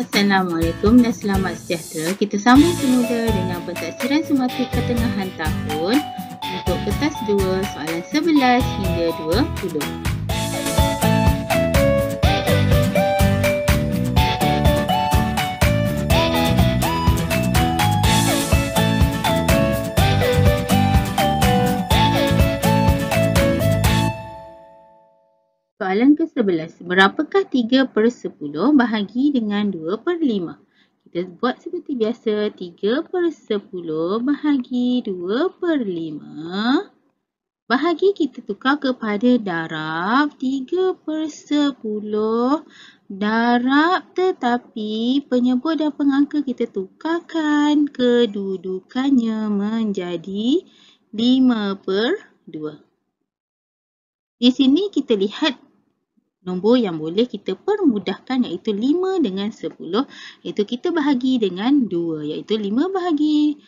Assalamualaikum dan selamat sejahtera. Kita sambung semula dengan pentaksiran semata pertengahan tahun untuk kertas 2 soalan 11 hingga 20. Soalan ke-11. Berapakah 3 per 10 bahagi dengan 2 per 5? Kita buat seperti biasa. 3 per 10 bahagi 2 per 5. Bahagi kita tukar kepada darab 3 per 10 darab tetapi penyebut dan pengangka kita tukarkan kedudukannya menjadi 5 per 2. Di sini kita lihat nombor yang boleh kita permudahkan iaitu 5 dengan 10 iaitu kita bahagi dengan 2 iaitu 5 bahagi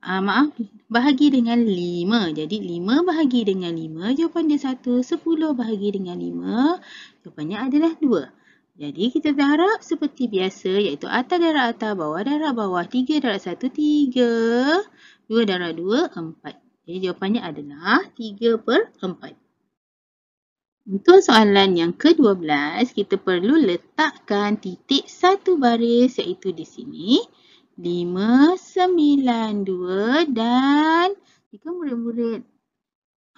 uh, maaf bahagi dengan 5 jadi 5 bahagi dengan 5 jawapan dia 1 10 bahagi dengan 5 jawapannya adalah 2 jadi kita darab seperti biasa iaitu atas darab atas bawah darab bawah 3 darab 1 3 2 darab 2 4 jadi jawapannya adalah 3/4 untuk soalan yang ke-12, kita perlu letakkan titik satu baris iaitu di sini. 5, 9, 2 dan jika murid-murid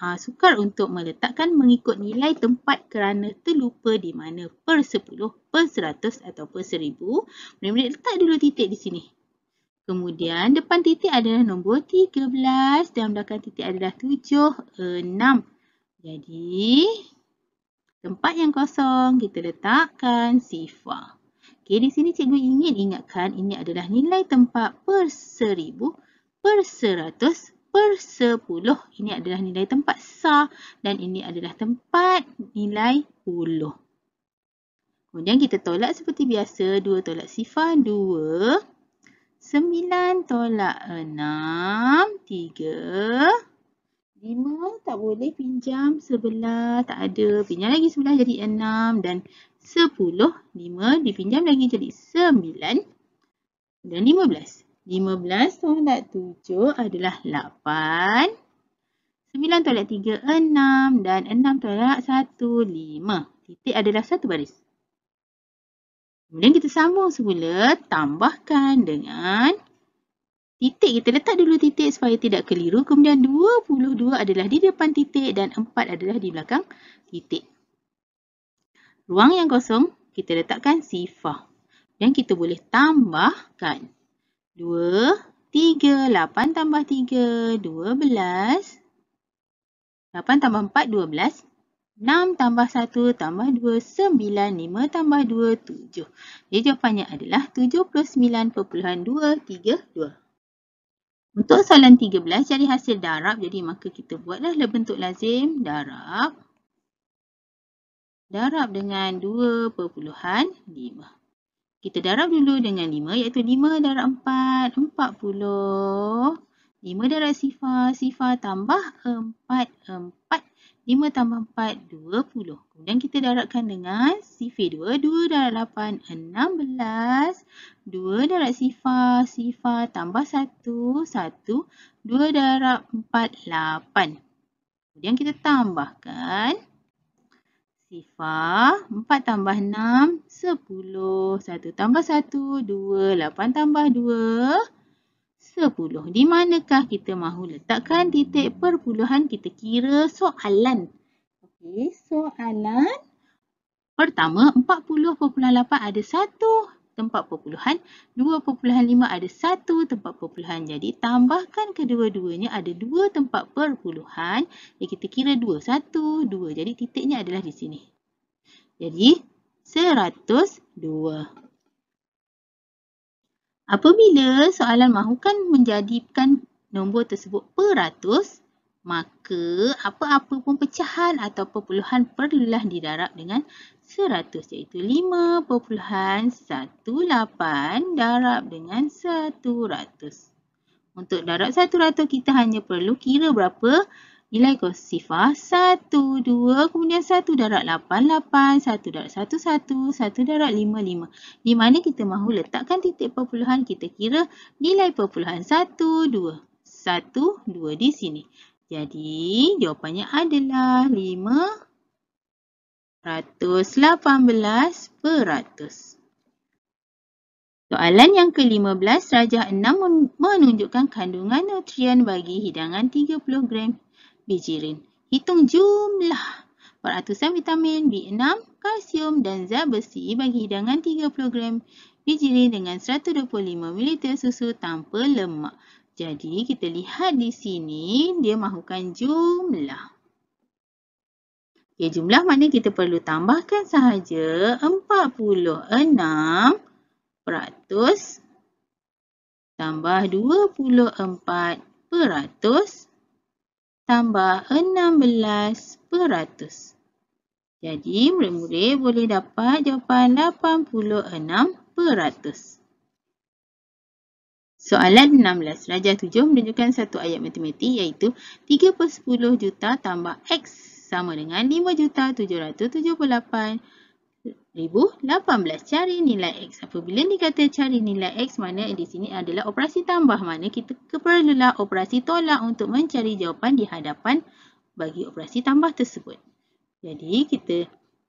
ha, sukar untuk meletakkan mengikut nilai tempat kerana terlupa di mana per 10, per 100 atau per 1000, murid-murid letak dulu titik di sini. Kemudian depan titik adalah nombor 13 dan belakang titik adalah 7, 6. Jadi, Tempat yang kosong, kita letakkan sifar. Okay di sini cikgu ingin ingatkan ini adalah nilai tempat per seribu, per seratus, per sepuluh. Ini adalah nilai tempat sah dan ini adalah tempat nilai puluh. Kemudian kita tolak seperti biasa, dua tolak sifar dua, sembilan tolak 6, tiga boleh pinjam sebelah tak ada. Pinjam lagi sebelah jadi enam dan sepuluh lima dipinjam lagi jadi sembilan dan lima belas lima belas tolak tujuh adalah lapan sembilan tolak tiga enam dan enam tolak satu lima Titik adalah satu baris. Kemudian kita sambung semula tambahkan dengan titik kita letak dulu titik supaya tidak keliru. Kemudian 22 adalah di depan titik dan 4 adalah di belakang titik. Ruang yang kosong kita letakkan sifar. Dan kita boleh tambahkan 2, 3, 8 tambah 3, 12, 8 tambah 4, 12, 6 tambah 1 tambah 2, 9, 5 tambah 2, 7. Jadi jawapannya adalah 79.232. Untuk soalan 13, cari hasil darab. Jadi, maka kita buatlah bentuk lazim darab. Darab dengan 2.5. Kita darab dulu dengan 5, iaitu 5 darab 4, 40. 5 darab sifar, sifar tambah 4, 40. 5 tambah 4, 20. Kemudian kita daratkan dengan sifir 2, 2 darat 8, 16. 2 darat sifar, sifar tambah 1, 1. 2 darat 4, 8. Kemudian kita tambahkan sifar 4 tambah 6, 10. 1 tambah 1, 2. 8 tambah 2, 2. 10. Di manakah kita mahu letakkan titik perpuluhan kita kira soalan. Okey, soalan pertama 40.8 ada satu tempat perpuluhan, 2.5 ada satu tempat perpuluhan. Jadi tambahkan kedua-duanya ada dua tempat perpuluhan. Jadi kita kira 2, 1, 2. Jadi titiknya adalah di sini. Jadi 102. Apabila soalan mahukan menjadikan nombor tersebut peratus, maka apa-apa pun pecahan atau perpuluhan perlulah didarab dengan seratus, iaitu lima satu lapan darab dengan satu ratus. Untuk darab satu ratus kita hanya perlu kira berapa Nilai kos sifar 1, 2, kemudian 1 darat 8, 8, 1 darat 1, 1, 1 darat 5, 5. Di mana kita mahu letakkan titik perpuluhan, kita kira nilai perpuluhan 1, 2. 1, 2 di sini. Jadi, jawapannya adalah ratus 518 peratus. Soalan yang ke-15, rajah 6 menunjukkan kandungan nutrien bagi hidangan 30 gram bijirin. Hitung jumlah peratusan vitamin B6, kalsium dan zat besi bagi hidangan 30 gram bijirin dengan 125 ml susu tanpa lemak. Jadi kita lihat di sini dia mahukan jumlah. Okay, jumlah mana kita perlu tambahkan sahaja 46 peratus tambah 24 peratus tambah 16 peratus. Jadi, murid-murid boleh dapat jawapan 86 peratus. Soalan 16. Raja 7 menunjukkan satu ayat matematik iaitu 3 per 10 juta tambah X sama dengan 5 juta 778 peratus. 2018 cari nilai X. Apabila dikata cari nilai X mana di sini adalah operasi tambah mana kita keperlulah operasi tolak untuk mencari jawapan di hadapan bagi operasi tambah tersebut. Jadi kita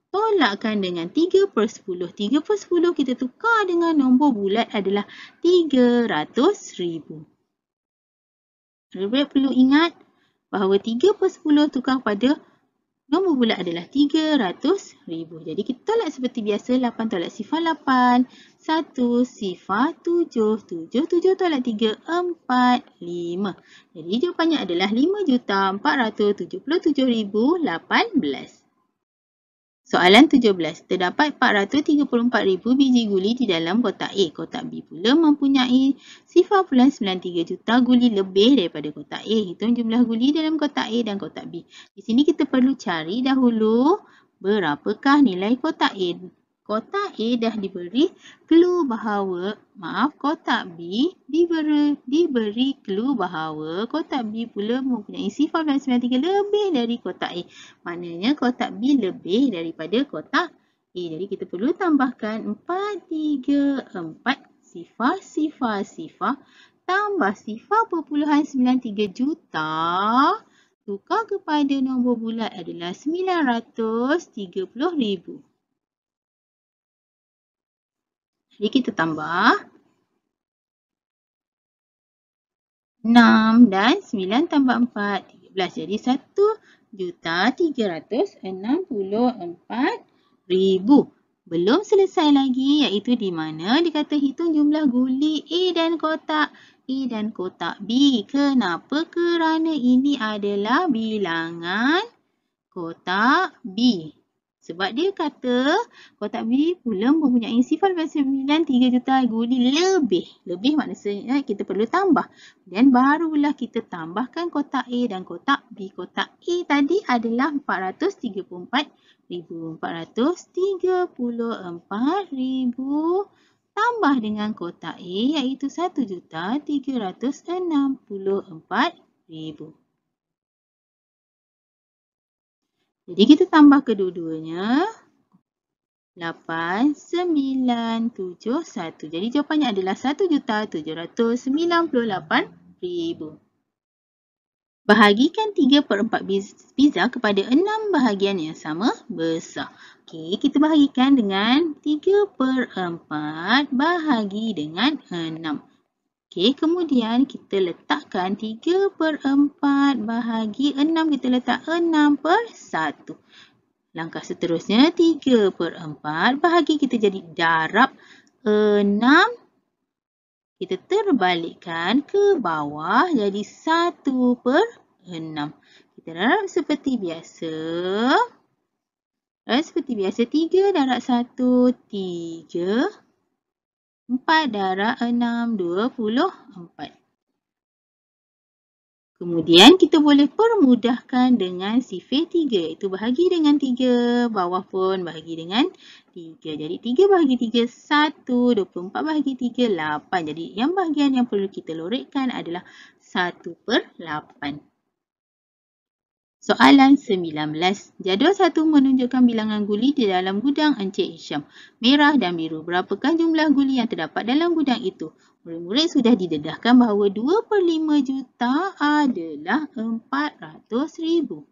tolakkan dengan 3 per 10. 3 per 10 kita tukar dengan nombor bulat adalah 300 ribu. Rebek perlu ingat bahawa 3 per 10 tukar pada Nombor bulat adalah ribu. Jadi kita tolak seperti biasa 8 tolak sifar 8, 1 sifar 7, 7, 7 tolak 3, 4, 5. Jadi jawapannya adalah 5,477,018. Soalan 17. Terdapat 434,000 biji guli di dalam kotak A. Kotak B pula mempunyai sifar 0.93 juta guli lebih daripada kotak A. Hitung jumlah guli dalam kotak A dan kotak B. Di sini kita perlu cari dahulu berapakah nilai kotak A kotak A dah diberi clue bahawa, maaf, kotak B diberi, diberi clue bahawa kotak B pula mempunyai sifar 993 lebih dari kotak A. Maknanya kotak B lebih daripada kotak A. Jadi kita perlu tambahkan 4, 3, 4 sifar, sifar, sifar tambah sifar perpuluhan 93 juta tukar kepada nombor bulat adalah 930 ribu. Jadi kita tambah 6 dan 9 tambah 4, 13. Jadi 1 juta 364 ribu. Belum selesai lagi iaitu di mana dikata hitung jumlah guli A dan kotak A dan kotak B. Kenapa? Kerana ini adalah bilangan kotak B. Sebab dia kata kotak B pula mempunyai sifar persembilan 3 juta guli lebih. Lebih maksudnya kita perlu tambah. Dan barulah kita tambahkan kotak A dan kotak B. Kotak A tadi adalah 434,000. 434,000 tambah dengan kotak A iaitu 1 juta 364,000. Jadi kita tambah kedua-duanya. 8, 9, 7, 1. Jadi jawapannya adalah 1,798,000. Bahagikan 3 per 4 pizza kepada 6 bahagian yang sama besar. Okey, kita bahagikan dengan 3 per 4 bahagi dengan 6. Okey, kemudian kita letakkan 3 per 4 bahagi 6. Kita letak 6 per 1. Langkah seterusnya 3 per 4 bahagi kita jadi darab 6. Kita terbalikkan ke bawah jadi 1 per 6. Kita darab seperti biasa. Dan seperti biasa 3 darab 1, 3. 4 darab 6, 24. Kemudian kita boleh permudahkan dengan sifir 3. iaitu bahagi dengan 3. Bawah pun bahagi dengan 3. Jadi 3 bahagi 3, 1. 24 bahagi 3, 8. Jadi yang bahagian yang perlu kita lorikkan adalah 1 per 8. 8. Soalan 19. Jadual 1 menunjukkan bilangan guli di dalam gudang Encik Hisham. Merah dan biru. Berapakah jumlah guli yang terdapat dalam gudang itu? Murid-murid sudah didedahkan bahawa 2 per 5 juta adalah 400 ribu.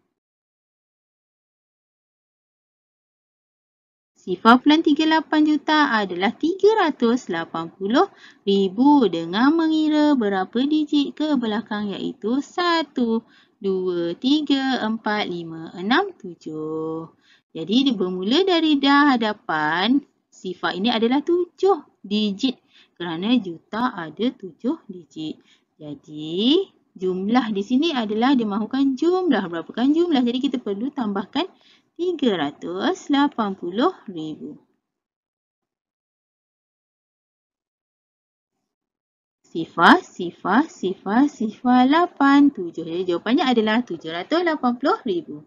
4.38 juta adalah 380 ribu dengan mengira berapa digit ke belakang iaitu 1, 2, 3, 4, 5, 6, 7. Jadi bermula dari dah hadapan sifar ini adalah tujuh digit kerana juta ada tujuh digit. Jadi jumlah di sini adalah dia mahukan jumlah berapakan jumlah. Jadi kita perlu tambahkan 380,000. Sifar, sifar, sifar, sifar 8, 7. Jadi jawapannya adalah 780,000.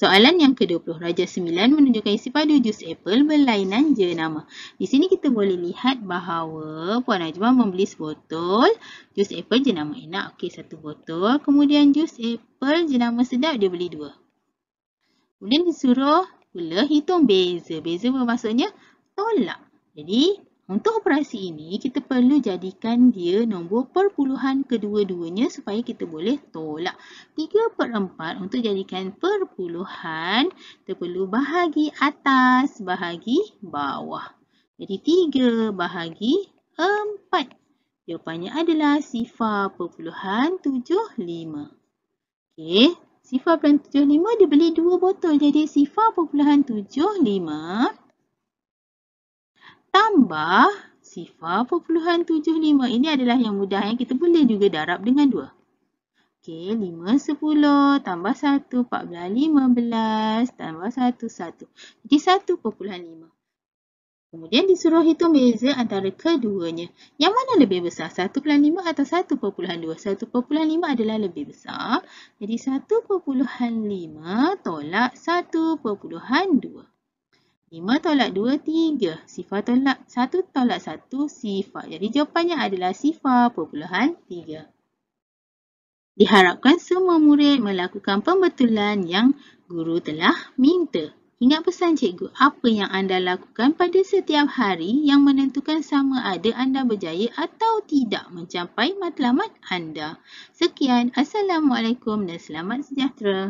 Soalan yang ke-20, Raja 9 menunjukkan isi padu jus apple berlainan jenama. Di sini kita boleh lihat bahawa Puan Najmah membeli sebotol jus apple jenama enak. Okey, satu botol. Kemudian jus apple jenama sedap, dia beli dua. Kemudian disuruh pula hitung beza. Beza bermaksudnya tolak. Jadi untuk operasi ini kita perlu jadikan dia nombor perpuluhan kedua-duanya supaya kita boleh tolak. 3 per 4 untuk jadikan perpuluhan kita perlu bahagi atas bahagi bawah. Jadi 3 bahagi 4. Jawapannya adalah sifar perpuluhan tujuh lima. Okey. Sifar perpuluhan tujuh lima dia beli dua botol. Jadi sifar perpuluhan tujuh lima tambah sifar perpuluhan tujuh lima. Ini adalah yang mudah yang kita boleh juga darab dengan dua. Okey, lima sepuluh tambah satu empat belas lima belas tambah satu satu. Jadi satu perpuluhan lima. Kemudian disuruh hitung beza antara keduanya. Yang mana lebih besar? 1.5 atau 1.2? 1.5 adalah lebih besar. Jadi 1.5 tolak 1.2. 5 tolak 2, 3. Sifar tolak 1 tolak 1, sifar. Jadi jawapannya adalah sifar perpuluhan 3. Diharapkan semua murid melakukan pembetulan yang guru telah minta. Ingat pesan cikgu, apa yang anda lakukan pada setiap hari yang menentukan sama ada anda berjaya atau tidak mencapai matlamat anda. Sekian, Assalamualaikum dan selamat sejahtera.